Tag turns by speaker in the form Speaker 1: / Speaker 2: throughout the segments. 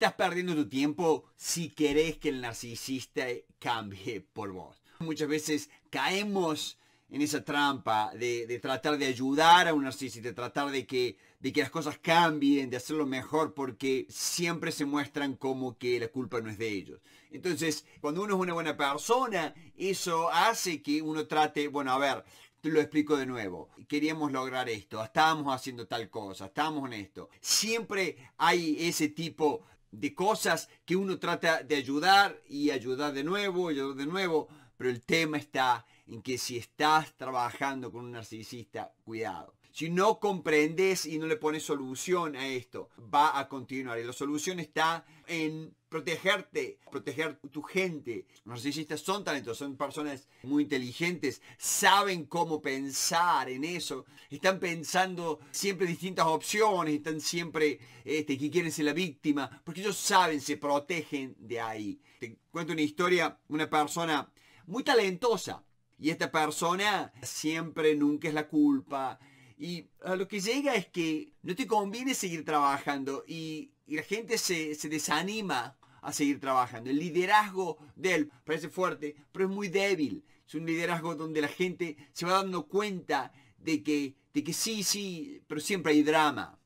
Speaker 1: Estás perdiendo tu tiempo si querés que el narcisista cambie por vos. Muchas veces caemos en esa trampa de, tratar de ayudar a un narcisista, de tratar de que, de que las cosas cambien, de hacerlo mejor, porque siempre se muestran como que la culpa no es de ellos. Entonces, cuando uno es una buena persona, eso hace que uno trate, bueno, a ver, te lo explico de nuevo. Queríamos lograr esto, estábamos haciendo tal cosa, estábamos en esto. Siempre hay ese tipo de cosas que uno trata de ayudar y ayudar de nuevo, y ayudar de nuevo, pero el tema está en que si estás trabajando con un narcisista, cuidado. Si no comprendes y no le pones solución a esto, va a continuar. Y la solución está en protegerte, proteger tu gente. Los narcisistas son talentosos, son personas muy inteligentes, saben cómo pensar en eso, están pensando siempre distintas opciones, están siempre este, que quieren ser la víctima, porque ellos saben, se protegen de ahí. Te cuento una historia, una persona muy talentosa, y esta persona siempre, nunca es la culpa, y a lo que llega es que no te conviene seguir trabajando y, la gente se, se, desanima a seguir trabajando. El liderazgo de él parece fuerte, pero es muy débil. Es un liderazgo donde la gente se va dando cuenta de que, de que sí, sí, pero siempre hay drama.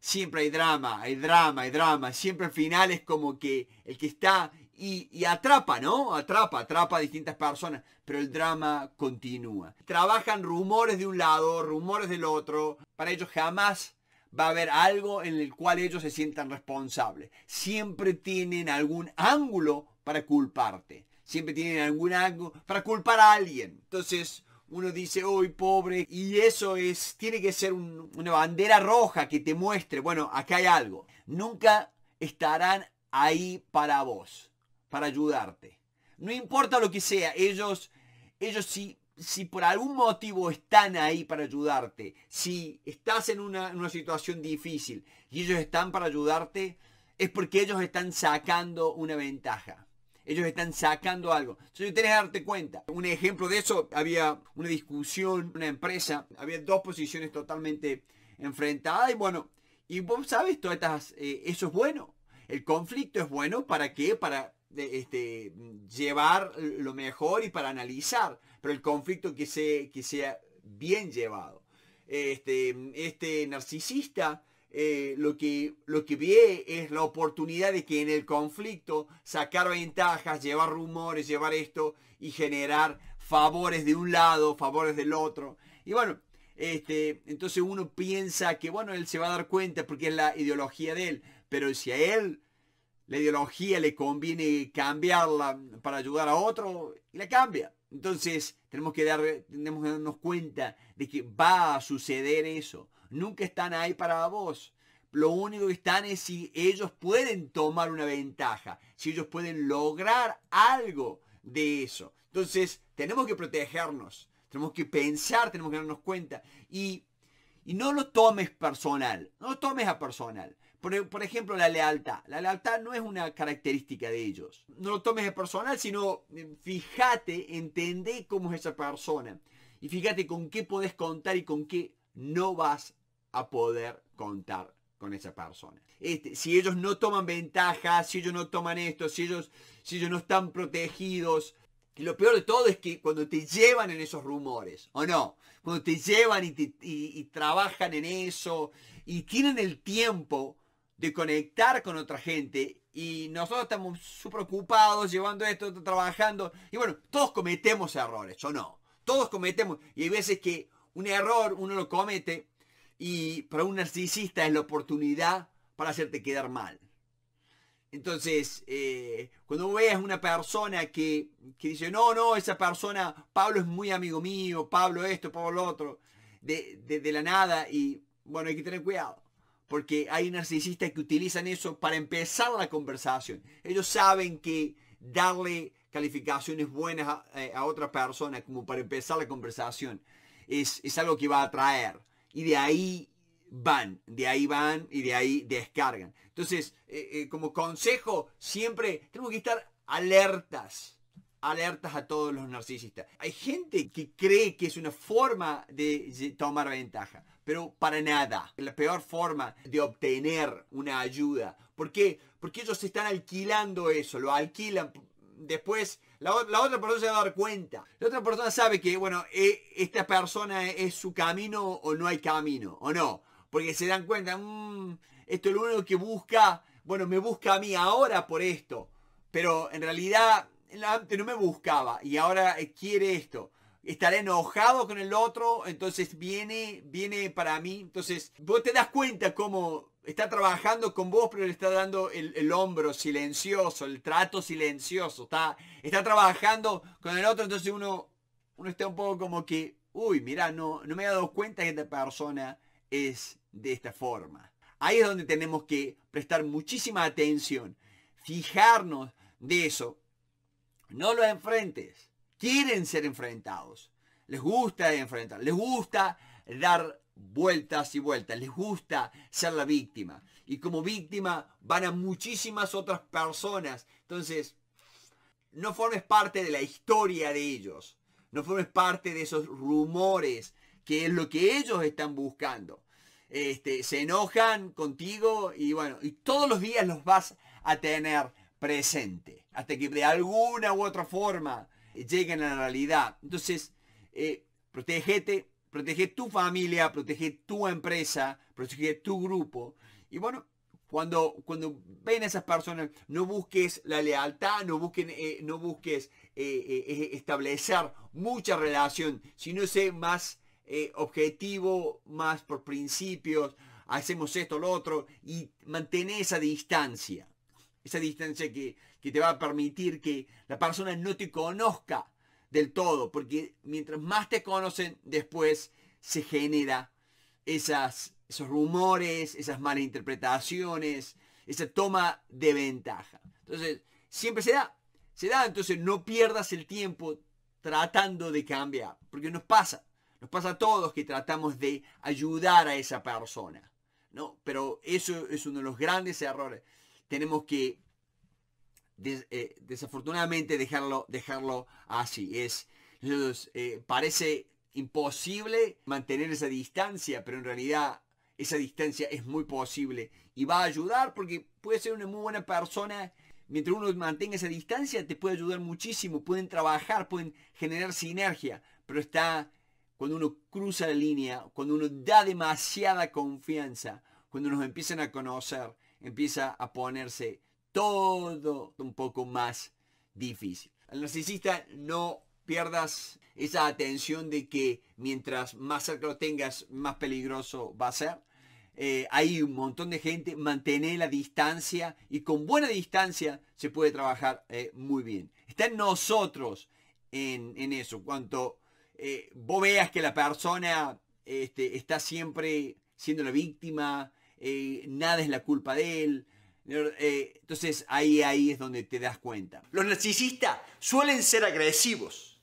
Speaker 1: Siempre hay drama, hay drama, hay drama. Siempre al final es como que el que está y, y, atrapa, ¿no? Atrapa, atrapa a distintas personas, pero el drama continúa. Trabajan rumores de un lado, rumores del otro. Para ellos jamás va a haber algo en el cual ellos se sientan responsables. Siempre tienen algún ángulo para culparte. Siempre tienen algún ángulo para culpar a alguien. Entonces uno dice, hoy pobre, y eso es, tiene que ser una bandera roja que te muestre, bueno, acá hay algo. Nunca estarán ahí para vos, para ayudarte. No importa lo que sea, ellos, ellos sí si por algún motivo están ahí para ayudarte, si estás en una, situación difícil y ellos están para ayudarte, es porque ellos están sacando una ventaja. Ellos están sacando algo. Entonces tienes que darte cuenta. Un ejemplo de eso, había una discusión, una empresa, había dos posiciones totalmente enfrentadas y bueno, y vos sabes, todas eh, eso es bueno. El conflicto es bueno para qué? Para, este, llevar lo mejor y para analizar, pero el conflicto que, se, que sea bien llevado. Este, este narcisista eh, lo, que, lo que ve es la oportunidad de que en el conflicto sacar ventajas, llevar rumores, llevar esto y generar favores de un lado, favores del otro. Y bueno, este, entonces uno piensa que bueno, él se va a dar cuenta porque es la ideología de él, pero si a él la ideología le conviene cambiarla para ayudar a otro y la cambia. Entonces tenemos que, dar, tenemos que darnos cuenta de que va a suceder eso. Nunca están ahí para vos. Lo único que están es si ellos pueden tomar una ventaja, si ellos pueden lograr algo de eso. Entonces tenemos que protegernos, tenemos que pensar, tenemos que darnos cuenta. Y, y no lo tomes personal, no lo tomes a personal. E, por, ejemplo, la lealtad. La lealtad no es una característica de ellos. No lo tomes de personal, sino eh, fíjate, entendé cómo es esa persona. Y fíjate con qué podés contar y con qué no vas a poder contar con esa persona. Este, si ellos no toman ventaja, si ellos no toman esto, si ellos, si ellos no están protegidos, y lo peor de todo es que cuando te llevan en esos rumores, ¿o no? Cuando te llevan y, y, trabajan en eso y tienen el tiempo de conectar con otra gente y nosotros estamos súper ocupados llevando esto, trabajando. Y bueno, todos cometemos errores, yo no. Todos cometemos. Y hay veces que un error uno lo comete y para un narcisista es la oportunidad para hacerte quedar mal. Entonces, eh, cuando veas una persona que, dice, no, no, esa persona, Pablo es muy amigo mío, Pablo esto, Pablo lo otro, de la nada, y bueno, hay que tener cuidado porque hay narcisistas que utilizan eso para empezar la conversación. Ellos saben que darle calificaciones buenas a, eh, otra persona como para empezar la conversación es, algo que va a atraer. Y de ahí van, de ahí van y de ahí descargan. Entonces, eh, eh, como consejo, siempre tenemos que estar alertas, alertas a todos los narcisistas. Hay gente que cree que es una forma de tomar ventaja, pero para nada. La peor forma de obtener una ayuda. ¿Por Porque ellos están alquilando eso, lo alquilan. Después la, otra persona se va a dar cuenta. La otra persona sabe que, bueno, e, esta persona es, su camino o no hay camino, o no. Porque se dan cuenta, mm, esto es lo único que busca, bueno, me busca a mí ahora por esto. Pero en realidad, antes no me buscaba y ahora quiere esto estará enojado con el otro, entonces viene, viene para mí. Entonces, vos te das cuenta cómo está trabajando con vos, pero le está dando el, hombro silencioso, el trato silencioso. Está, está trabajando con el otro, entonces uno, uno está un poco como que, uy, mira, no, no me he dado cuenta que esta persona es de esta forma. Ahí es donde tenemos que prestar muchísima atención, fijarnos de eso. No lo enfrentes, quieren ser enfrentados. Les gusta enfrentar, les gusta dar vueltas y vueltas, les gusta ser la víctima. Y como víctima van a muchísimas otras personas. Entonces, no formes parte de la historia de ellos. No formes parte de esos rumores que es lo que ellos están buscando. Este, se enojan contigo y bueno, y todos los días los vas a tener presente. Hasta que de alguna u otra forma lleguen a la realidad. Entonces, eh, protégete, protege tu familia, protege tu empresa, protege tu grupo. Y bueno, cuando, cuando ven a esas personas, no busques la lealtad, no, busquen, eh, no busques eh, eh, establecer mucha relación, sino sé más objetivo, más por principios, hacemos esto, lo otro, y mantener esa distancia. Esa distancia que que te va a permitir que la persona no te conozca del todo, porque mientras más te conocen, después se genera esos rumores, esas malas interpretaciones, esa toma de ventaja. Entonces, siempre se da, se da, entonces no pierdas el tiempo tratando de cambiar, porque nos pasa, nos pasa a todos que tratamos de ayudar a esa persona, ¿no? Pero eso es uno de los grandes errores. Tenemos que eh, desafortunadamente dejarlo, dejarlo así. Es, eh, parece imposible mantener esa distancia, pero en realidad esa distancia es muy posible y va a ayudar porque puede ser una muy buena persona. Mientras uno mantenga esa distancia, te puede ayudar muchísimo. Pueden trabajar, pueden generar sinergia, pero está cuando uno cruza la línea, cuando uno da demasiada confianza, cuando uno empiezan a conocer, empieza a ponerse todo un poco más difícil. Al narcisista no pierdas esa atención de que mientras más cerca lo tengas, más peligroso va a ser. Eh, hay un montón de gente, mantener la distancia y con buena distancia se puede trabajar eh, muy bien. Está en nosotros en, eso, cuanto eh, vos veas que la persona este, está siempre siendo la víctima, nada es la culpa de él, eh, entonces ahí, ahí es donde te das cuenta. Los narcisistas suelen ser agresivos,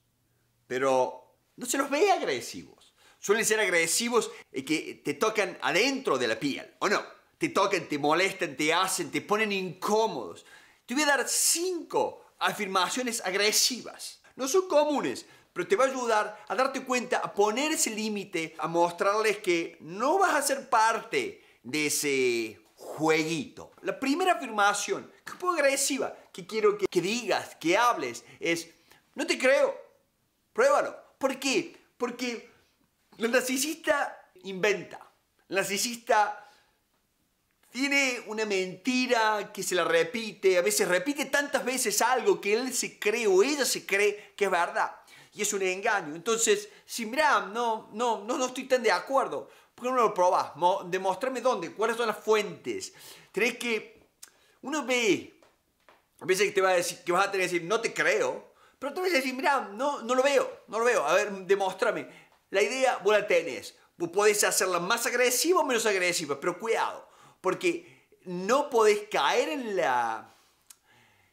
Speaker 1: pero no se los ve agresivos. Suelen ser agresivos eh, que te tocan adentro de la piel, ¿o no? Te tocan, te molestan, te hacen, te ponen incómodos. Te voy a dar cinco afirmaciones agresivas. No son comunes, pero te va a ayudar a darte cuenta, a poner ese límite, a mostrarles que no vas a ser parte de ese jueguito. La primera afirmación, que poco agresiva, que quiero que, digas, que hables, es, no te creo, pruébalo. ¿Por qué? Porque el narcisista inventa, el narcisista tiene una mentira que se la repite, a veces repite tantas veces algo que él se cree o ella se cree que es verdad. Y es un engaño. Entonces, si no, no, no, no estoy tan de acuerdo. ¿Por qué no lo probas? Demostrame dónde, cuáles son las fuentes. Tenés que. Uno ve. A veces te va a decir, que vas a tener que decir, no te creo. Pero tú vas a decir, mira, no, no lo veo, no lo veo. A ver, demostrame. La idea vos la tenés. Vos podés hacerla más agresiva o menos agresiva, pero cuidado. Porque no podés caer en la.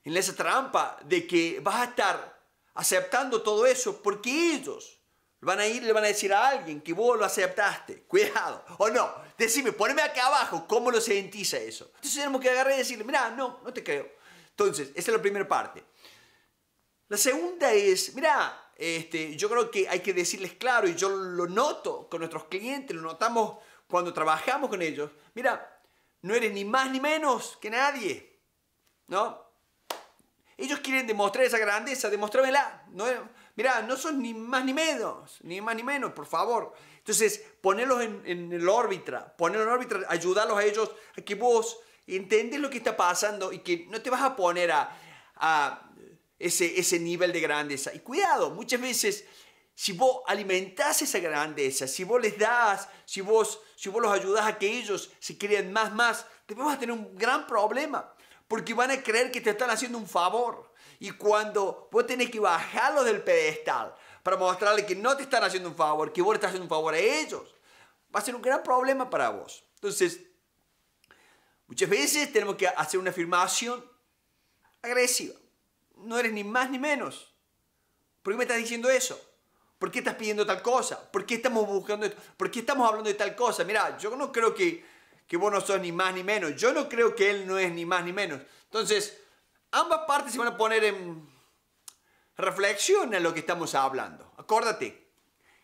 Speaker 1: en esa trampa de que vas a estar aceptando todo eso porque ellos Van a ir y le van a decir a alguien que vos lo aceptaste. Cuidado. O no. Decime, poneme acá abajo cómo lo a eso. Entonces tenemos que agarrar y decirle, mira, no, no te creo. Entonces, esa es la primera parte. La segunda es, mira, este, yo creo que hay que decirles claro, y yo lo noto con nuestros clientes, lo notamos cuando trabajamos con ellos. Mira, no eres ni más ni menos que nadie. ¿No? Ellos quieren demostrar esa grandeza, demostrámela. No, mirá, no son ni más ni menos, ni más ni menos, por favor. Entonces, ponelos en, el órbita, ponelos en órbita, ayudarlos a ellos a que vos entiendes lo que está pasando y que no te vas a poner a, ese, nivel de grandeza. Y cuidado, muchas veces si vos alimentás esa grandeza, si vos les das, si vos, si vos los ayudás a que ellos se creen más, más, te vas a tener un gran problema, porque van a creer que te están haciendo un favor. Y cuando vos tenés que bajarlo del pedestal para mostrarle que no te están haciendo un favor, que vos le estás haciendo un favor a ellos, va a ser un gran problema para vos. Entonces, muchas veces tenemos que hacer una afirmación agresiva. No eres ni más ni menos. ¿Por qué me estás diciendo eso? ¿Por qué estás pidiendo tal cosa? ¿Por qué estamos buscando esto? ¿Por qué estamos hablando de tal cosa? Mira, yo no creo que, que vos no sos ni más ni menos. Yo no creo que él no es ni más ni menos. Entonces, ambas partes se van a poner en reflexión a lo que estamos hablando. Acuérdate,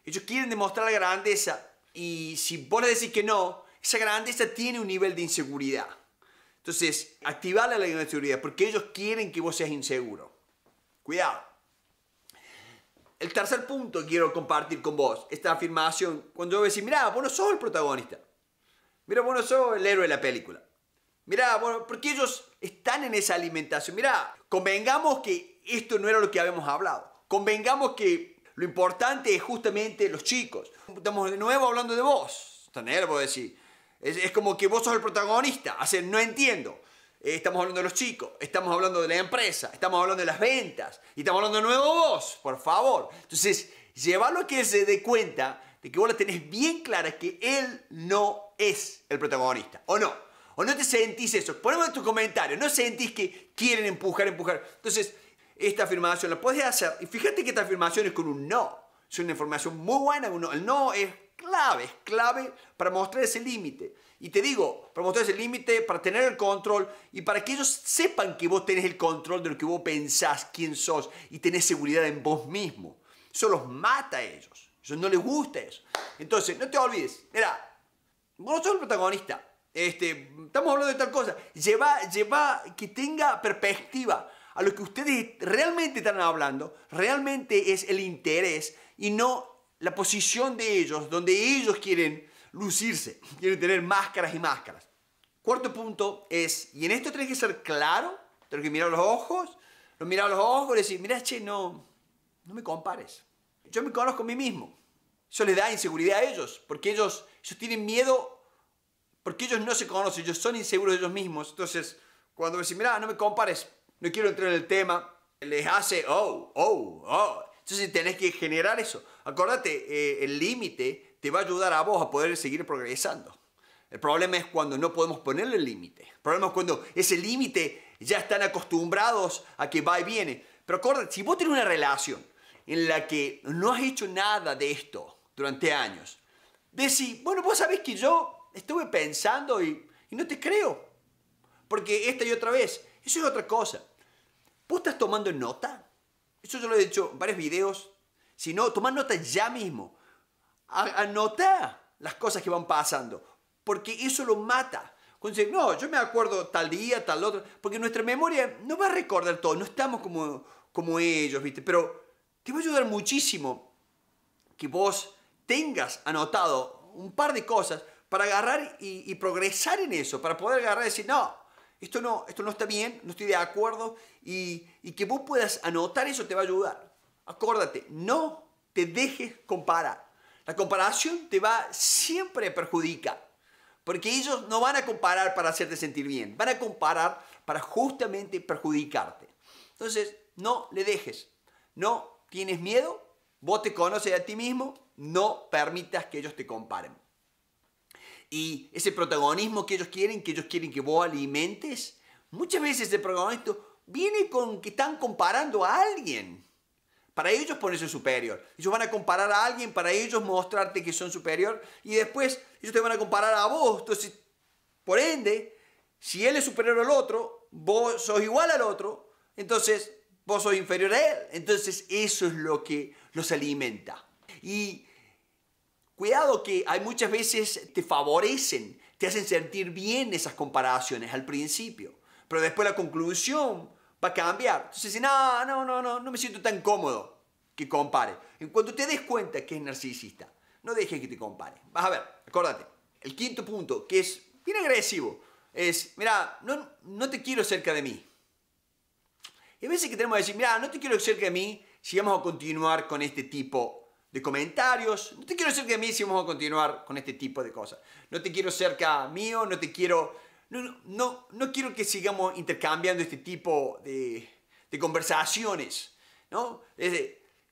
Speaker 1: ellos quieren demostrar la grandeza y si vos le decís que no, esa grandeza tiene un nivel de inseguridad. Entonces, activar la inseguridad porque ellos quieren que vos seas inseguro. Cuidado. El tercer punto quiero compartir con vos, esta afirmación, cuando yo voy a decir, mira, vos no sos el protagonista. Mira, vos no sos el héroe de la película. Mirá, bueno, porque ellos están en esa alimentación. Mirá, convengamos que esto no era lo que habíamos hablado. Convengamos que lo importante es justamente los chicos. Estamos de nuevo hablando de vos. Tener, voy decir. Es, como que vos sos el protagonista. Hacer, no entiendo. Eh, estamos hablando de los chicos, estamos hablando de la empresa, estamos hablando de las ventas y estamos hablando de nuevo vos, por favor. Entonces, llévalo a que se dé cuenta de que vos la tenés bien clara que él no es el protagonista, ¿o no? o no te sentís eso. Ponemos en tus comentarios, no sentís que quieren empujar, empujar. Entonces, esta afirmación la podés hacer. Y fíjate que esta afirmación es con un no. Es una información muy buena. el no es clave, es clave para mostrar ese límite. Y te digo, para mostrar ese límite, para tener el control y para que ellos sepan que vos tenés el control de lo que vos pensás, quién sos y tenés seguridad en vos mismo. Eso los mata a ellos. Eso no les gusta eso. Entonces, no te olvides, mira, vos sos el protagonista. Este, estamos hablando de tal cosa, lleva, lleva que tenga perspectiva a lo que ustedes realmente están hablando, realmente es el interés y no la posición de ellos, donde ellos quieren lucirse, quieren tener máscaras y máscaras. Cuarto punto es, y en esto tenés que ser claro, tenés que mirar los ojos, lo mirar a los ojos y decir, mira, che, no, no me compares. Yo me conozco a mí mismo. Eso les da inseguridad a ellos, porque ellos, ellos tienen miedo porque ellos no se conocen, ellos son inseguros de ellos mismos. Entonces, cuando me dicen, mira, no me compares, no quiero entrar en el tema, les hace, oh, oh, oh. Entonces tenés que generar eso. Acordate, eh, el límite te va a ayudar a vos a poder seguir progresando. El problema es cuando no podemos ponerle el límite. El problema es cuando ese límite ya están acostumbrados a que va y viene. Pero acuérdate, si vos tenés una relación en la que no has hecho nada de esto durante años, decís, bueno, vos sabés que yo estuve pensando y, no te creo. Porque esta y otra vez, eso es otra cosa. ¿Vos estás tomando nota? Eso yo lo he dicho en varios videos. Si no, toma nota ya mismo. Anota las cosas que van pasando. Porque eso lo mata. Cuando dice, no, yo me acuerdo tal día, tal otro. Porque nuestra memoria no va a recordar todo. No estamos como, como ellos, ¿viste? Pero te va a ayudar muchísimo que vos tengas anotado un par de cosas para agarrar y, progresar en eso, para poder agarrar y decir, no, esto no, esto no está bien, no estoy de acuerdo, y, y que vos puedas anotar eso te va a ayudar. Acuérdate, no te dejes comparar. La comparación te va siempre a perjudicar, porque ellos no van a comparar para hacerte sentir bien, van a comparar para justamente perjudicarte. Entonces, no le dejes, no tienes miedo, vos te conoces a ti mismo, no permitas que ellos te comparen y ese protagonismo que ellos quieren, que ellos quieren que vos alimentes, muchas veces el protagonismo viene con que están comparando a alguien. Para ellos ponerse superior. Ellos van a comparar a alguien para ellos mostrarte que son superior y después ellos te van a comparar a vos. Entonces, por ende, si él es superior al otro, vos sos igual al otro, entonces vos sos inferior a él. Entonces, eso es lo que los alimenta. Y Cuidado que hay muchas veces te favorecen, te hacen sentir bien esas comparaciones al principio, pero después la conclusión va a cambiar. Entonces si no, no, no, no, no me siento tan cómodo que compare. En cuanto te des cuenta que es narcisista, no dejes que te compare. Vas a ver, acuérdate, el quinto punto, que es bien agresivo, es, mira, no, no te quiero cerca de mí. Y a veces que tenemos que decir, mira, no te quiero cerca de mí si vamos a continuar con este tipo de comentarios. No te quiero cerca de mí si vamos a continuar con este tipo de cosas. No te quiero cerca mío, no te quiero... No, no, quiero que sigamos intercambiando este tipo de, de conversaciones. ¿no?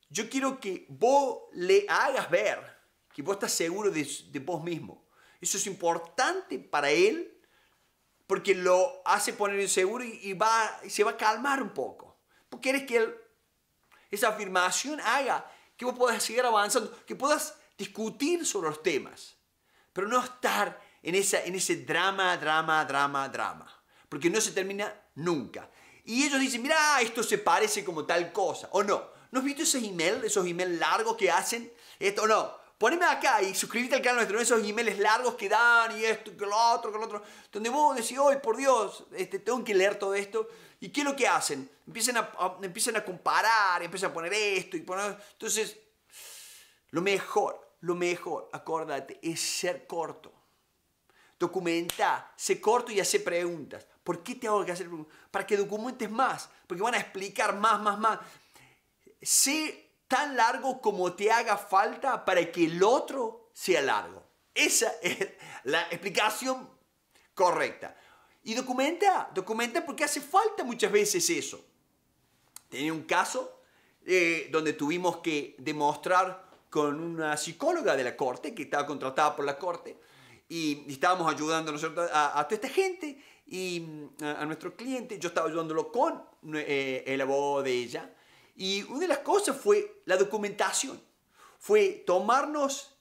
Speaker 1: yo quiero que vos le hagas ver que vos estás seguro de, de vos mismo. Eso es importante para él porque lo hace poner inseguro y, y va, y se va a calmar un poco. Porque quieres que él, esa afirmación haga que vos puedas seguir avanzando, que puedas discutir sobre los temas, pero no estar en, esa, en ese drama, drama, drama, drama, porque no se termina nunca. Y ellos dicen, mira, esto se parece como tal cosa, o no. ¿No has visto esos emails, esos emails largos que hacen? Esto no, poneme acá y suscríbete al canal nuestro, esos emails largos que dan y esto, que lo otro, que lo otro, donde vos decís, hoy por Dios, este, tengo que leer todo esto. ¿Y qué es lo que hacen? Empiezan a, empiezan a comparar, empiezan a poner esto y poner... Entonces, lo mejor, lo mejor, acuérdate, es ser corto. Documenta, sé corto y hace preguntas. ¿Por qué te hago que hacer preguntas? Para que documentes más, porque van a explicar más, más, más. Sé tan largo como te haga falta para que el otro sea largo. Esa es la explicación correcta. Y documenta, documenta porque hace falta muchas veces eso. Tenía un caso eh, donde tuvimos que demostrar con una psicóloga de la corte, que estaba contratada por la corte, y estábamos ayudando a, toda esta gente y mm, a, nuestro cliente. Yo estaba ayudándolo con eh, el abogado de ella y una de las cosas fue la documentación, fue tomarnos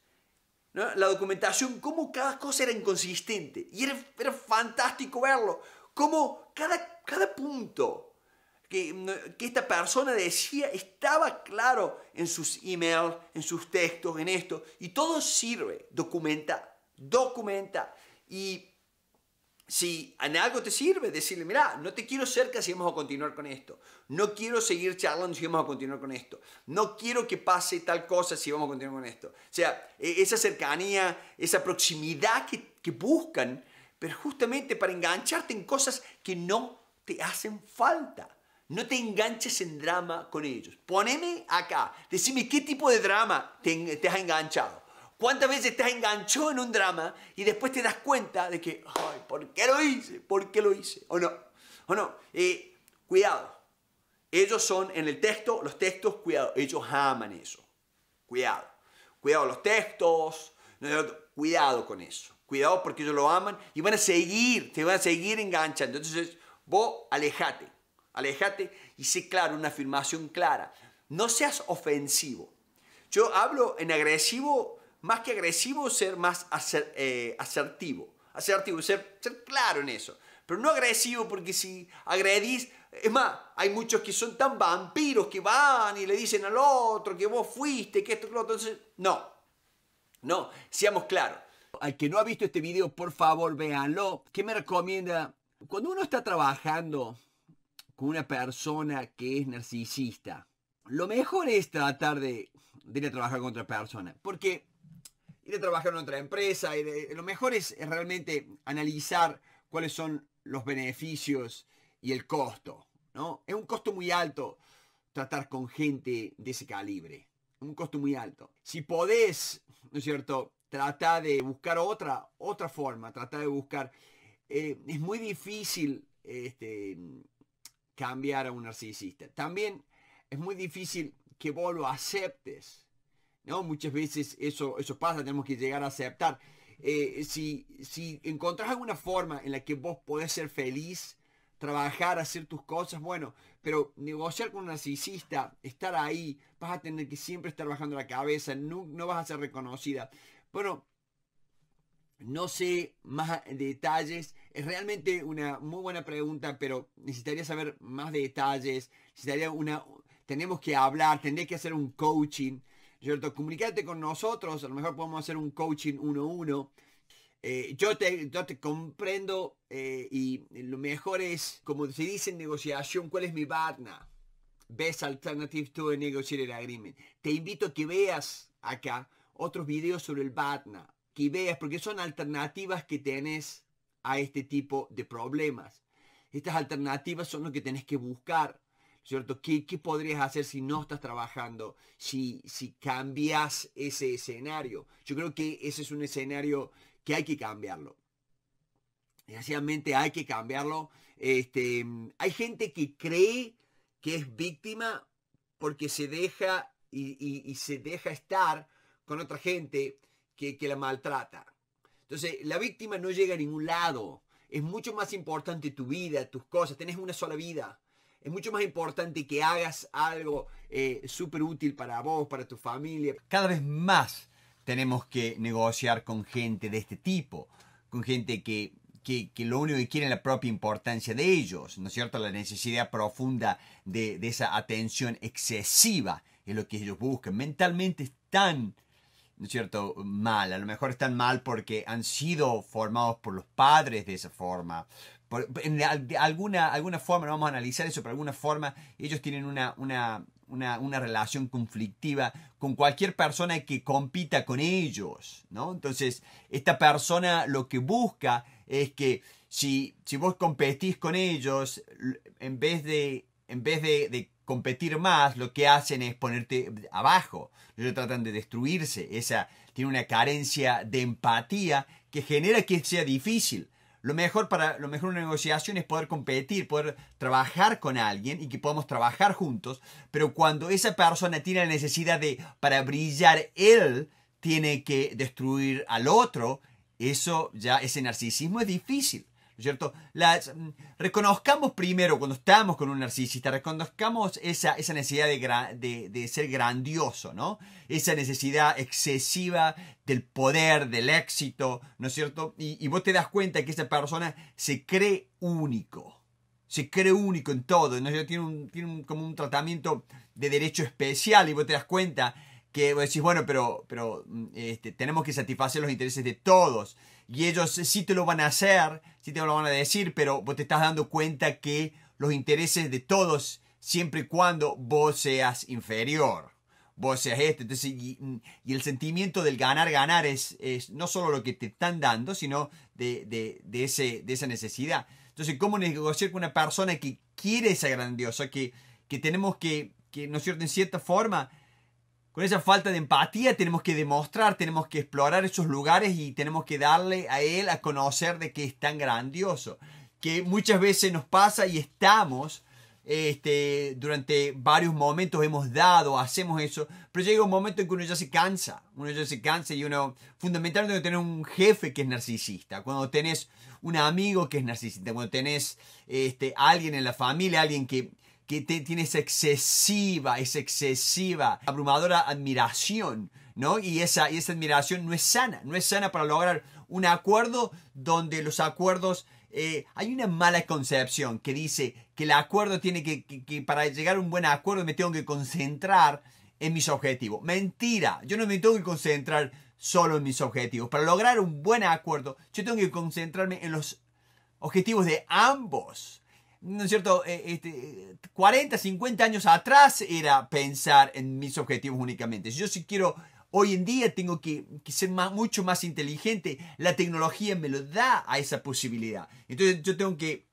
Speaker 1: la documentación, cómo cada cosa era inconsistente. Y era, era fantástico verlo, cómo cada, cada punto que, que, esta persona decía estaba claro en sus emails, en sus textos, en esto. Y todo sirve, documenta, documenta. Y si en algo te sirve, decirle, mira, no te quiero cerca si vamos a continuar con esto. No quiero seguir charlando si vamos a continuar con esto. No quiero que pase tal cosa si vamos a continuar con esto. O sea, e-, esa cercanía, esa proximidad que, buscan, pero justamente para engancharte en cosas que no te hacen falta. No te enganches en drama con ellos. Poneme acá, decime qué tipo de drama te, te has enganchado. ¿Cuántas veces te has enganchado en un drama y después te das cuenta de que, ay, ¿por qué lo hice? ¿Por qué lo hice? ¿O no? ¿O no? Eh, cuidado. Ellos son, en el texto, los textos, cuidado, ellos aman eso. Cuidado. Cuidado los textos, cuidado con eso. Cuidado porque ellos lo aman y van a seguir, te van a seguir enganchando. Entonces, vos alejate, alejate y sé claro, una afirmación clara. No seas ofensivo. Yo hablo en agresivo más que agresivo, ser más eh, asertivo. Asertivo, ser, ser claro en eso. Pero no agresivo porque si agredís, es más, hay muchos que son tan vampiros que van y le dicen al otro que vos fuiste, que esto, lo Entonces, no, no, seamos claros. Al que no ha visto este video, por favor, véanlo. ¿Qué me recomienda? Cuando uno está trabajando con una persona que es narcisista, lo mejor es tratar de, de ir a trabajar con otra persona. Porque ir a trabajar en otra empresa. lo mejor es realmente analizar cuáles son los beneficios y el costo. ¿no? Es un costo muy alto tratar con gente de ese calibre. Un costo muy alto. Si podés, ¿no es cierto? Trata de buscar otra, otra forma. Trata de buscar. Eh, es muy difícil este, cambiar a un narcisista. También es muy difícil que vos lo aceptes. Muchas veces eso, eso pasa, tenemos que llegar a aceptar. Eh, si, encontrás alguna forma en la que vos podés ser feliz, trabajar, hacer tus cosas, bueno, pero negociar con un narcisista, estar ahí, vas a tener que siempre estar bajando la cabeza, no, no vas a ser reconocida. Bueno, no sé más detalles. Es realmente una muy buena pregunta, pero necesitaría saber más detalles. Necesitaría una. Tenemos que hablar, tendría que hacer un coaching. ¿cierto? Comunicate con nosotros, a lo mejor podemos hacer un coaching uno a uno. Eh, yo, te, yo te comprendo eh, y lo mejor es, como se dice en negociación, ¿cuál es mi BATNA? Best Alternative to a Negotiated Agreement. Te invito a que veas acá otros videos sobre el BATNA, que veas, porque son alternativas que tenés a este tipo de problemas. Estas alternativas son lo que tenés que buscar. ¿cierto? ¿Qué, podrías hacer si no estás trabajando? Si, si cambias ese escenario. Yo creo que ese es un escenario que hay que cambiarlo. Desgraciadamente hay que cambiarlo. Este, hay gente que cree que es víctima porque se deja y, se deja estar con otra gente que, que la maltrata. Entonces, la víctima no llega a ningún lado. Es mucho más importante tu vida, tus cosas. Tenés una sola vida. Es mucho más importante que hagas algo eh, súper útil para vos, para tu familia. Cada vez más tenemos que negociar con gente de este tipo, con gente que, lo único que quiere es la propia importancia de ellos, ¿no es cierto? La necesidad profunda de, de esa atención excesiva es lo que ellos buscan. Mentalmente están, ¿no es cierto?, mal. A lo mejor están mal porque han sido formados por los padres de esa forma de alguna, alguna forma, no vamos a analizar eso, pero de alguna forma ellos tienen una, relación conflictiva con cualquier persona que compita con ellos, ¿no? Entonces, esta persona lo que busca es que si, si vos competís con ellos, en vez de, en vez de competir más, lo que hacen es ponerte abajo. Ellos tratan de destruirse. Esa tiene una carencia de empatía que genera que sea difícil. Lo mejor para lo mejor una negociación es poder competir, poder trabajar con alguien y que podamos trabajar juntos, pero cuando esa persona tiene la necesidad de para brillar él tiene que destruir al otro, eso ya ese narcisismo es difícil. ¿no es cierto? Mm, reconozcamos primero cuando estamos con un narcisista, reconozcamos esa, necesidad de, ser grandioso, ¿no? Esa necesidad excesiva del poder, del éxito, ¿no es cierto? Y, vos te das cuenta que esa persona se cree único, se cree único en todo, ¿no? Tiene, tiene como un tratamiento de derecho especial y vos te das cuenta que vos decís, bueno, pero, pero mm, este, tenemos que satisfacer los intereses de todos y ellos sí te lo van a hacer, sí te lo van a decir, pero vos te estás dando cuenta que los intereses de todos, siempre y cuando vos seas inferior, vos seas este. y, el sentimiento del ganar, ganar es, es, no solo lo que te están dando, sino de, de, ese, de esa necesidad. Entonces, ¿cómo negociar con una persona que quiere esa grandiosa, que, que tenemos que, que, ¿no es cierto?, en cierta forma, con esa falta de empatía tenemos que demostrar, tenemos que explorar esos lugares y tenemos que darle a él a conocer de que es tan grandioso. Que muchas veces nos pasa y estamos, este, durante varios momentos hemos dado, hacemos eso, pero llega un momento en que uno ya se cansa, uno ya se cansa y uno, fundamentalmente tener un jefe que es narcisista, cuando tenés un amigo que es narcisista, cuando tenés este, alguien en la familia, alguien que que te tienes excesiva, es excesiva, abrumadora admiración, ¿no? Y esa, y esa admiración no es sana, no es sana para lograr un acuerdo donde los acuerdos... Eh, hay una mala concepción que dice que el acuerdo tiene que, que, que para llegar a un buen acuerdo me tengo que concentrar en mis objetivos. Mentira, yo no me tengo que concentrar solo en mis objetivos. Para lograr un buen acuerdo, yo tengo que concentrarme en los objetivos de ambos. ¿no es cierto? Eh, este, 40, 50 años atrás era pensar en mis objetivos únicamente. Yo si quiero, hoy en día tengo que, ser más, mucho más inteligente. La tecnología me lo da a esa posibilidad. Entonces yo tengo que,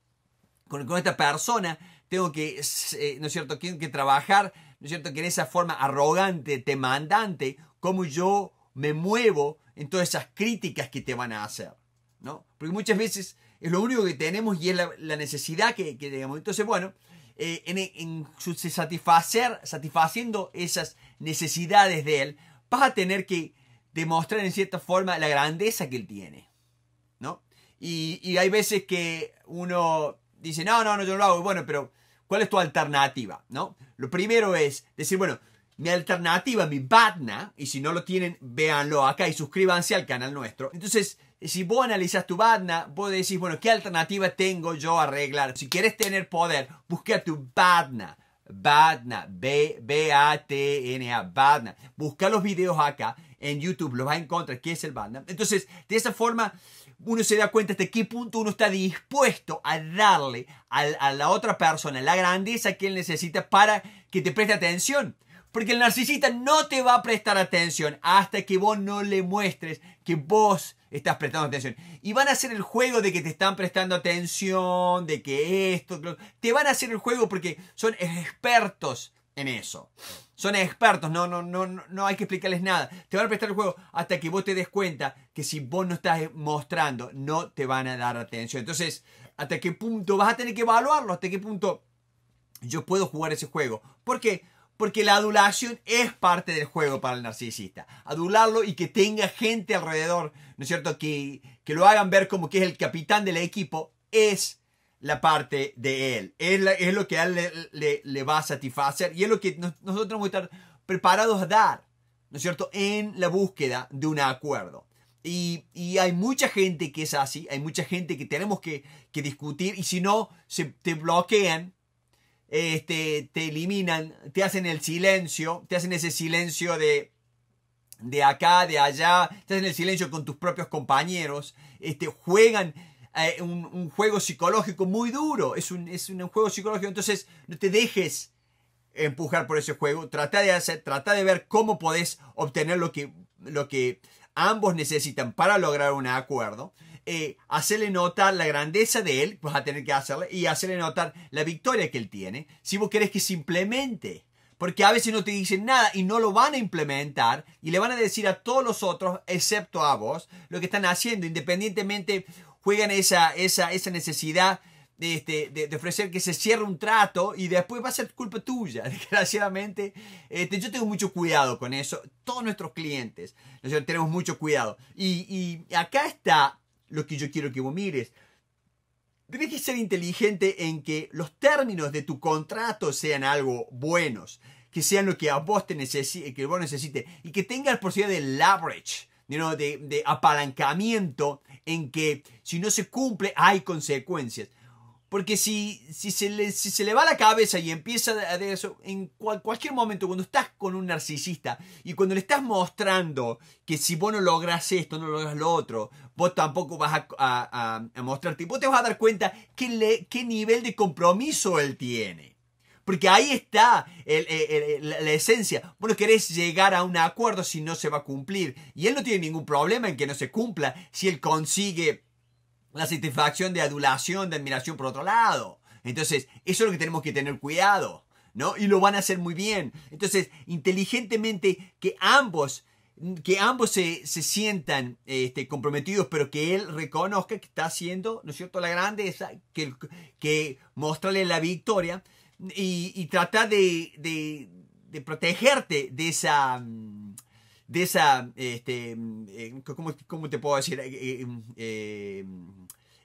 Speaker 1: con, esta persona, tengo que, eh, ¿no es cierto? que trabajar, ¿no es cierto? Que en esa forma arrogante, demandante, como yo me muevo en todas esas críticas que te van a hacer, ¿no? Porque muchas veces es lo único que tenemos y es la, necesidad que, que, tenemos. Entonces, bueno, eh, en, en, satisfacer, satisfaciendo esas necesidades de Él, vas a tener que demostrar en cierta forma la grandeza que Él tiene. ¿no? Y, y hay veces que uno dice, no, no, no, yo no lo hago. Bueno, pero ¿cuál es tu alternativa? ¿no? Lo primero es decir, bueno, mi alternativa, mi Batna, y si no lo tienen, véanlo acá y suscríbanse al canal nuestro. Entonces, si vos analizas tu badna, vos decís, bueno, ¿qué alternativa tengo yo a arreglar? Si quieres tener poder, busca tu badna. Badna, B-A-T-N-A, Badna. Busca los videos acá en YouTube, los vas a encontrar, qué es el Badna. Entonces, de esa forma, uno se da cuenta hasta qué punto uno está dispuesto a darle a, a la otra persona la grandeza que él necesita para que te preste atención. Porque el narcisista no te va a prestar atención hasta que vos no le muestres que vos estás prestando atención. Y van a hacer el juego de que te están prestando atención, de que esto, te van a hacer el juego porque son expertos en eso. Son expertos, no, no, no, no hay que explicarles nada. Te van a prestar el juego hasta que vos te des cuenta que si vos no estás mostrando, no te van a dar atención. Entonces, ¿hasta qué punto vas a tener que evaluarlo? ¿Hasta qué punto yo puedo jugar ese juego? Porque porque la adulación es parte del juego para el narcisista. Adularlo y que tenga gente alrededor, ¿no es cierto? Que, que lo hagan ver como que es el capitán del equipo, es la parte de él. Es, lo que a él le, le, va a satisfacer y es lo que nosotros vamos a estar preparados a dar, ¿no es cierto?, en la búsqueda de un acuerdo. Y, hay mucha gente que es así, hay mucha gente que tenemos que, que discutir y si no, se te bloquean este, te eliminan, te hacen el silencio, te hacen ese silencio de, de acá, de allá, te hacen el silencio con tus propios compañeros, este, juegan eh, un, juego psicológico muy duro, es un, es un juego psicológico, entonces no te dejes empujar por ese juego, trata de hacer, trata de ver cómo podés obtener lo que, lo que ambos necesitan para lograr un acuerdo. Eh, hacerle notar la grandeza de él, vas a tener que hacerle, y hacerle notar la victoria que él tiene, si vos querés que se Porque a veces no te dicen nada y no lo van a implementar y le van a decir a todos los otros, excepto a vos, lo que están haciendo. Independientemente, juegan esa, esa, esa necesidad de, este, ofrecer que se cierre un trato y después va a ser culpa tuya. Desgraciadamente, este, yo tengo mucho cuidado con eso. Todos nuestros clientes, nosotros tenemos mucho cuidado. Y, y acá está lo que yo quiero que vos mires. Tienes que ser inteligente en que los términos de tu contrato sean algo buenos, que sean lo que a vos te necesite, que vos necesites y que tengas posibilidad de leverage, de, apalancamiento en que si no se cumple hay consecuencias. Porque si, si, se le, se le va la cabeza y empieza a de eso, en cualquier momento, cuando estás con un narcisista y cuando le estás mostrando que si vos no logras esto, no logras lo otro, vos tampoco vas a, a, a mostrarte. Vos te vas a dar cuenta qué, le, nivel de compromiso él tiene. Porque ahí está la esencia. Vos no querés llegar a un acuerdo si no se va a cumplir. Y él no tiene ningún problema en que no se cumpla si él consigue la satisfacción de adulación, de admiración por otro lado. Entonces, eso es lo que tenemos que tener cuidado, ¿no? Y lo van a hacer muy bien. Entonces, inteligentemente que ambos que ambos se, sientan este, comprometidos, pero que él reconozca que está haciendo, ¿no es cierto?, la grandeza, que, que mostrarle la victoria y, y de, protegerte de esa, de esa, este, eh, ¿cómo, te puedo decir? Eh, eh,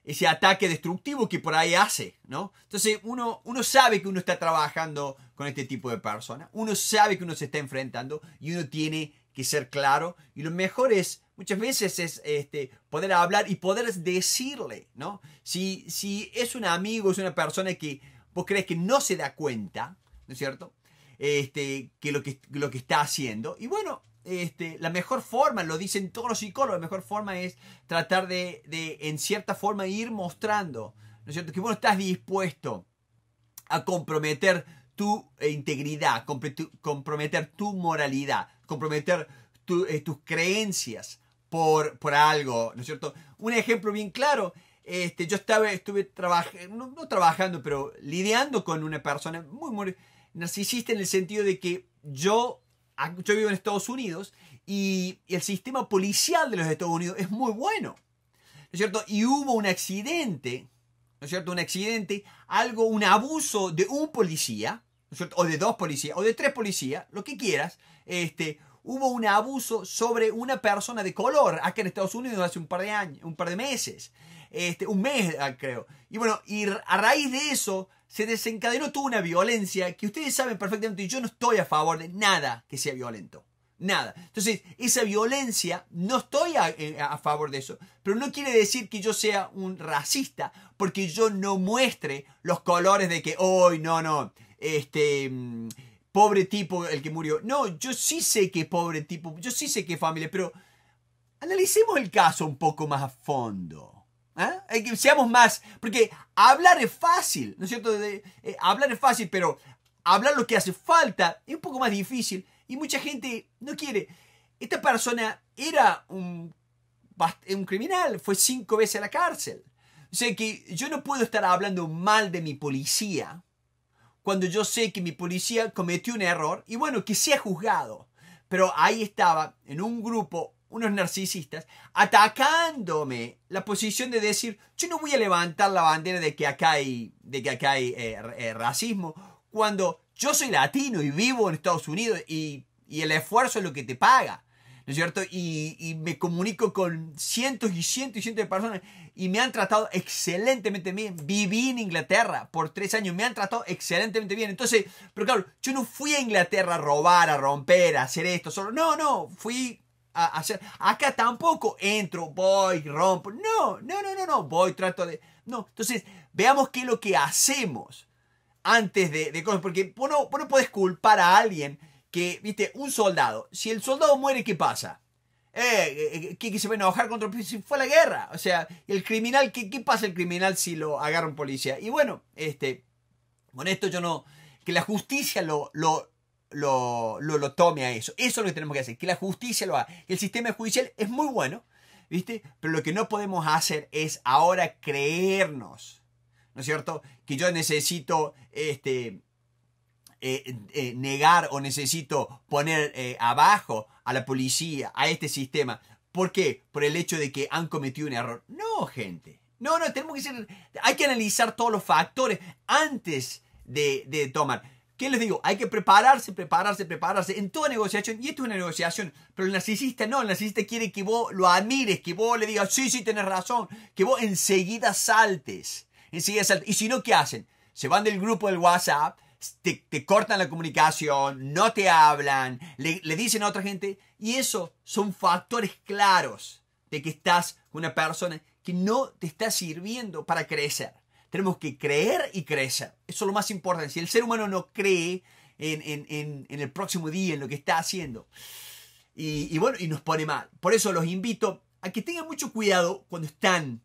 Speaker 1: ese ataque destructivo que por ahí hace, ¿no? Entonces uno, uno sabe que uno está trabajando con este tipo de personas, uno sabe que uno se está enfrentando y uno tiene que ser claro y lo mejor es muchas veces es este, poder hablar y poder decirle, ¿no? Si, si es un amigo, es una persona que vos crees que no se da cuenta, ¿no es cierto? Este, que, lo que lo que está haciendo. Y bueno, este, la mejor forma, lo dicen todos los psicólogos, la mejor forma es tratar de, de en cierta forma, ir mostrando, ¿no es cierto? Que vos estás dispuesto a comprometer tu eh, integridad, comprometer tu moralidad, comprometer eh, tus creencias por, por algo, ¿no es cierto? Un ejemplo bien claro, este, yo estaba, estuve trabajando, no, trabajando, pero lidiando con una persona muy, muy narcisista en el sentido de que yo, yo vivo en Estados Unidos y el sistema policial de los Estados Unidos es muy bueno, ¿no es cierto? Y hubo un accidente, ¿no es cierto? Un accidente, algo, un abuso de un policía, O de dos policías, o de tres policías, lo que quieras, este, hubo un abuso sobre una persona de color acá en Estados Unidos hace un par de años, un par de meses, este, un mes ah, creo. Y bueno, y a raíz de eso se desencadenó toda una violencia que ustedes saben perfectamente, yo no estoy a favor de nada que sea violento. Nada. Entonces, esa violencia, no estoy eh, a, favor de eso. Pero no quiere decir que yo sea un racista, porque yo no muestre los colores de que, hoy no, no, este, mm, pobre tipo el que murió. No, yo sí sé que pobre tipo, yo sí sé que familia, pero analicemos el caso un poco más a fondo. ¿eh? Que seamos más, porque hablar es fácil, ¿no es cierto? De, eh, hablar es fácil, pero hablar lo que hace falta es un poco más difícil y mucha gente no quiere. Esta persona era un, un criminal, fue cinco veces a la cárcel. O sea que yo no puedo estar hablando mal de mi policía, cuando yo sé que mi policía cometió un error y bueno, que ha juzgado. Pero ahí estaba, en un grupo, unos narcisistas, atacándome la posición de decir, yo no voy a levantar la bandera de que acá hay, de que acá hay eh, eh, racismo, cuando yo soy latino y vivo en Estados Unidos y, el esfuerzo es lo que te paga. ¿no es cierto? Y, y, me comunico con cientos y cientos y cientos de personas y me han tratado excelentemente bien. Viví en Inglaterra por tres años, me han tratado excelentemente bien. Entonces, pero claro, yo no fui a Inglaterra a robar, a romper, a hacer esto, No, no, fui a hacer. Acá tampoco entro, voy, rompo. No, no, no, no, no, voy, trato de. No, entonces, veamos qué es lo que hacemos antes de, cosas, porque vos no, no podés culpar a alguien que, viste, un soldado. Si el soldado muere, ¿qué pasa? Eh, eh, ¿Qué se va a enojar contra el si fue la guerra. O sea, el criminal, ¿qué, pasa el criminal si lo agarra un policía? Y bueno, este, con esto yo no, que la justicia lo, lo, lo, lo, tome a eso. Eso es lo que tenemos que hacer, que la justicia lo haga. El sistema judicial es muy bueno, ¿viste? Pero lo que no podemos hacer es ahora creernos, ¿no es cierto? Que yo necesito, este, eh, eh, negar o necesito poner eh, abajo a la policía, a este sistema. ¿Por qué? Por el hecho de que han cometido un error. No, gente. No, no, tenemos que ser... Hay que analizar todos los factores antes de, tomar. ¿Qué les digo? Hay que prepararse, prepararse, prepararse en toda negociación. Y esto es una negociación. Pero el narcisista no. El narcisista quiere que vos lo admires, que vos le digas, sí, sí, tenés razón. Que vos enseguida saltes. Enseguida saltes. Y si no, ¿qué hacen? Se van del grupo del WhatsApp te, cortan la comunicación, no te hablan, le, dicen a otra gente. Y eso son factores claros de que estás con una persona que no te está sirviendo para crecer. Tenemos que creer y crecer. Eso es lo más importante. Si el ser humano no cree en, el próximo día, en lo que está haciendo, y, bueno, y nos pone mal. Por eso los invito a que tengan mucho cuidado cuando están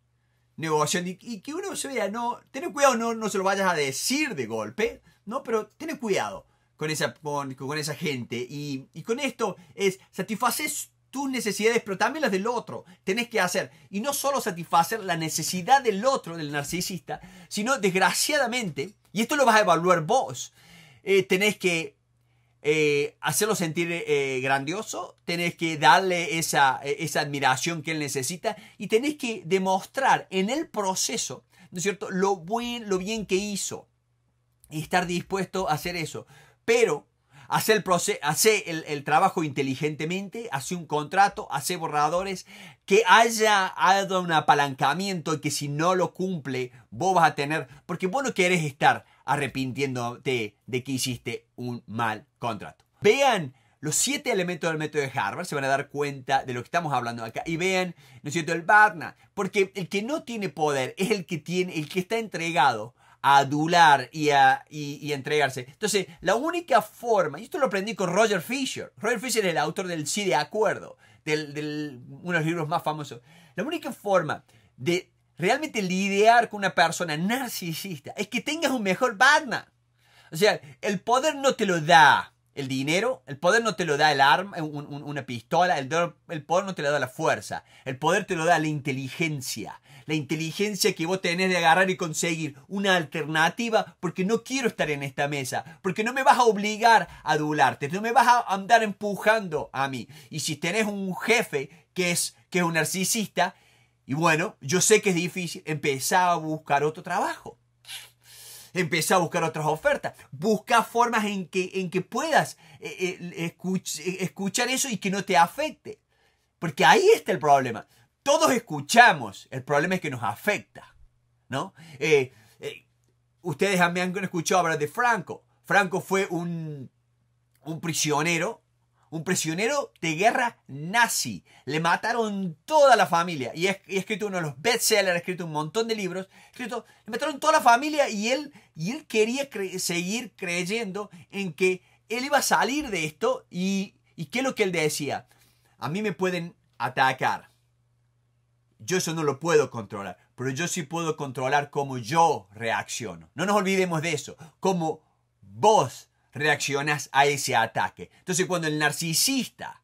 Speaker 1: negociando y, que uno se vea, no, tener cuidado, no, no se lo vayas a decir de golpe, ¿no? Pero ten cuidado con esa, con, esa gente. Y, con esto es, satisfacer tus necesidades, pero también las del otro. Tenés que hacer, y no solo satisfacer la necesidad del otro, del narcisista, sino desgraciadamente, y esto lo vas a evaluar vos, eh, tenés que eh, hacerlo sentir eh, grandioso, tenés que darle esa, admiración que él necesita y tenés que demostrar en el proceso, ¿no es cierto?, lo, lo bien que hizo estar dispuesto a hacer eso. Pero hace el, hace el, trabajo inteligentemente, hace un contrato, hace borradores, que haya, dado un apalancamiento y que si no lo cumple, vos vas a tener, porque vos no querés estar arrepintiéndote de que hiciste un mal contrato. Vean los siete elementos del método de Harvard, se van a dar cuenta de lo que estamos hablando acá. Y vean, ¿no es cierto?, el Barna, porque el que no tiene poder es el que tiene, el que está entregado a adular y, a, y, entregarse. Entonces, la única forma, y esto lo aprendí con Roger Fisher, Roger Fisher es el autor del Sí de Acuerdo, de uno de los libros más famosos, la única forma de realmente lidiar con una persona narcisista es que tengas un mejor Batman. O sea, el poder no te lo da, el dinero, el poder no te lo da el arma, una pistola, el, poder no te lo da la fuerza, el poder te lo da la inteligencia, la inteligencia que vos tenés de agarrar y conseguir una alternativa porque no quiero estar en esta mesa, porque no me vas a obligar a adularte, no me vas a andar empujando a mí. Y si tenés un jefe que es, que es un narcisista, y bueno, yo sé que es difícil, empezar a buscar otro trabajo empieza a buscar otras ofertas, busca formas en que, en que puedas eh, eh, eh, escuchar eso y que no te afecte. Porque ahí está el problema. Todos escuchamos, el problema es que nos afecta, ¿no? ustedes me han escuchado hablar de Franco. Franco fue un, un prisionero un prisionero de guerra nazi. Le mataron toda la familia. Y es, escrito uno de los bestsellers, ha escrito un montón de libros. Escrito, le mataron toda la familia y él, y él quería seguir creyendo en que él iba a salir de esto. Y, ¿Y qué es lo que él decía? A mí me pueden atacar. Yo eso no lo puedo controlar. Pero yo sí puedo controlar cómo yo reacciono. No nos olvidemos de eso. como vos reaccionas a ese ataque. Entonces cuando el narcisista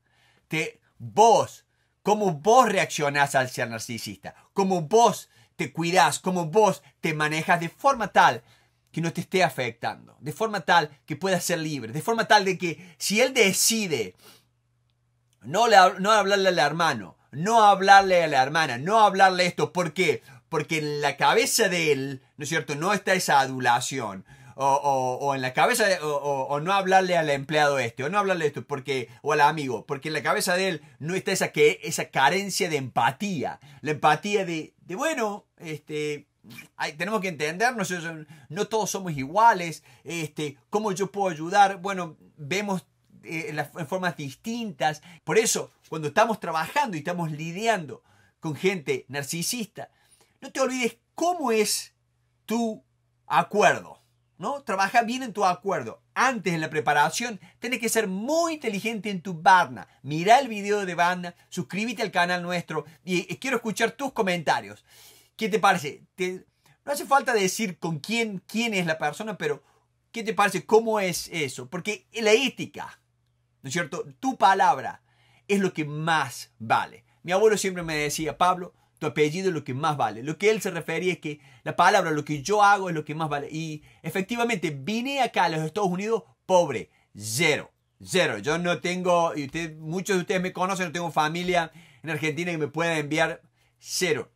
Speaker 1: te vos, cómo vos reaccionás al ser narcisista, cómo vos te cuidás, cómo vos te manejas de forma tal que no te esté afectando, de forma tal que puedas ser libre, de forma tal de que si él decide no, le, no hablarle al hermano, no hablarle a la hermana, no hablarle esto, ¿por qué? Porque en la cabeza de él, ¿no es cierto? No está esa adulación, o, en la cabeza, o, no hablarle al empleado este, o no hablarle esto, porque, o al amigo, porque en la cabeza de él no está esa, que, esa carencia de empatía, la empatía de, bueno, este, tenemos que entendernos, no todos somos iguales, este, cómo yo puedo ayudar, bueno, vemos eh, en formas distintas. Por eso, cuando estamos trabajando y estamos lidiando con gente narcisista, no te olvides cómo es tu acuerdo. Trabaja bien en tu acuerdo. Antes en la preparación, tienes que ser muy inteligente en tu barna. Mira el video de barna, suscríbete al canal nuestro y eh, quiero escuchar tus comentarios. ¿Qué te parece? no hace falta decir con quién, quién es la persona, pero ¿qué te parece? ¿Cómo es eso? Porque la ética, ¿no es cierto? Tu palabra es lo que más vale. Mi abuelo siempre me decía, Pablo, tu apellido es lo que más vale. Lo que él se refería es que la palabra, lo que yo hago es lo que más vale. Y efectivamente vine acá a los Estados Unidos pobre, cero, cero. Yo no tengo, y usted, muchos de ustedes me conocen, no tengo familia en Argentina que me pueda enviar cero.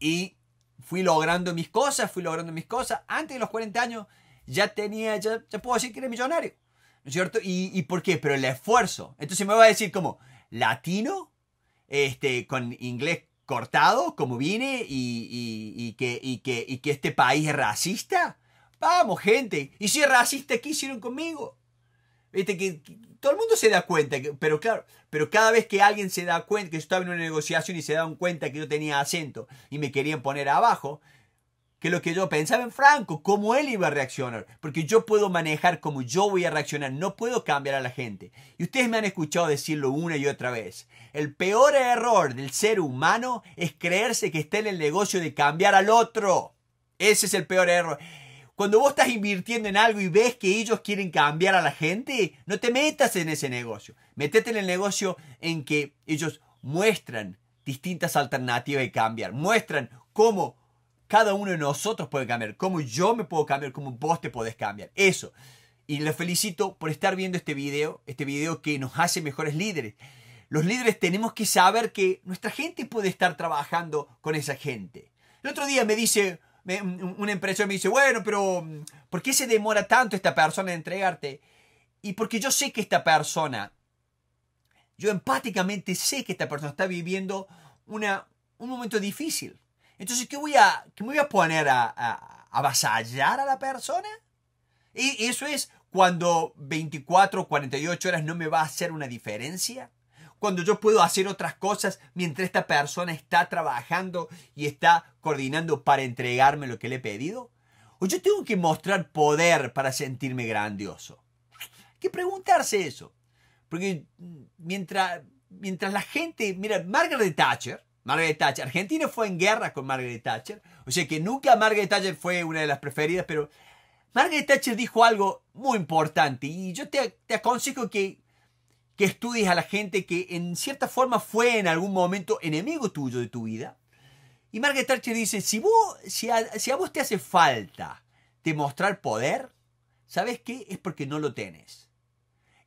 Speaker 1: Y fui logrando mis cosas, fui logrando mis cosas. Antes de los 40 años ya tenía, ya, ya puedo decir que era millonario. ¿No es cierto? ¿Y, ¿Y, por qué? Pero el esfuerzo. Entonces me va a decir como latino, este, con inglés cortado como vine y, y, que, y, que, y que este país es racista. Vamos, gente. Y si es racista, ¿qué hicieron conmigo? Viste que, todo el mundo se da cuenta, pero claro, pero cada vez que alguien se da cuenta que yo estaba en una negociación y se da cuenta que yo tenía acento y me querían poner abajo, que lo que yo pensaba en Franco, cómo él iba a reaccionar, porque yo puedo manejar cómo yo voy a reaccionar, no puedo cambiar a la gente. Y ustedes me han escuchado decirlo una y otra vez. El peor error del ser humano es creerse que está en el negocio de cambiar al otro. Ese es el peor error. Cuando vos estás invirtiendo en algo y ves que ellos quieren cambiar a la gente, no te metas en ese negocio. Metete en el negocio en que ellos muestran distintas alternativas de cambiar. Muestran cómo cada uno de nosotros puede cambiar. Como yo me puedo cambiar, como vos te podés cambiar. Eso. Y les felicito por estar viendo este video, este video que nos hace mejores líderes. Los líderes tenemos que saber que nuestra gente puede estar trabajando con esa gente. El otro día me dice, una empresa me dice, bueno, pero ¿por qué se demora tanto esta persona en entregarte? Y porque yo sé que esta persona, yo empáticamente sé que esta persona está viviendo una, un momento difícil. Entonces, ¿qué voy a, me voy a poner a, avasallar a la persona? Y eso es cuando 24 o 48 horas no me va a hacer una diferencia. Cuando yo puedo hacer otras cosas mientras esta persona está trabajando y está coordinando para entregarme lo que le he pedido. O yo tengo que mostrar poder para sentirme grandioso. Hay que preguntarse eso. Porque mientras, mientras la gente, mira, Margaret Thatcher Margaret Thatcher. Argentina fue en guerra con Margaret Thatcher. O sea que nunca Margaret Thatcher fue una de las preferidas, pero Margaret Thatcher dijo algo muy importante y yo te, aconsejo que, que estudies a la gente que en cierta forma fue en algún momento enemigo tuyo de tu vida. Y Margaret Thatcher dice, si, vos, si, a, si a vos te hace falta demostrar poder, ¿sabes qué? Es porque no lo tenés.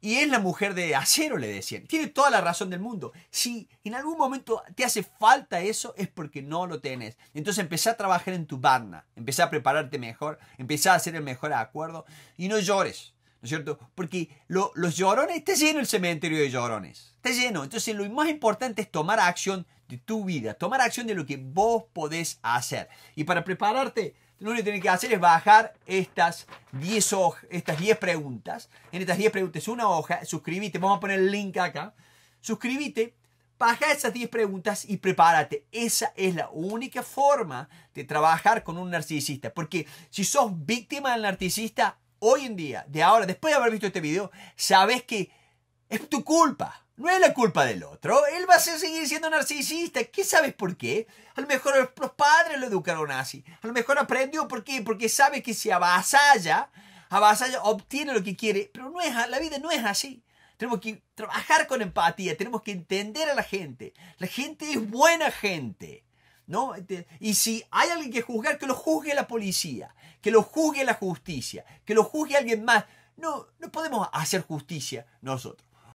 Speaker 1: Y es la mujer de acero, le decían. Tiene toda la razón del mundo. Si en algún momento te hace falta eso, es porque no lo tenés. Entonces empecé a trabajar en tu barna, empecé a prepararte mejor, empecé a hacer el mejor acuerdo y no llores, ¿no es cierto? Porque los llorones, está lleno el cementerio de llorones, está lleno. Entonces lo más importante es tomar acción de tu vida, tomar acción de lo que vos podés hacer. Y para prepararte lo único que tienes que hacer es bajar estas 10, estas 10 preguntas. En estas 10 preguntas, una hoja, suscríbete, vamos a poner el link acá. Suscríbete, baja esas 10 preguntas y prepárate. Esa es la única forma de trabajar con un narcisista. Porque si sos víctima del narcisista, hoy en día, de ahora, después de haber visto este video, sabes que es tu culpa. No es la culpa del otro. Él va a seguir siendo narcisista. ¿Qué sabes por qué? A lo mejor los padres lo educaron así. A lo mejor aprendió por qué. Porque sabe que si avasalla, avasalla, obtiene lo que quiere. Pero no es, la vida no es así. Tenemos que trabajar con empatía. Tenemos que entender a la gente. La gente es buena gente. ¿No? Este, y si hay alguien que juzgar, que lo juzgue la policía, que lo juzgue la justicia, que lo juzgue alguien más. No, no podemos hacer justicia nosotros.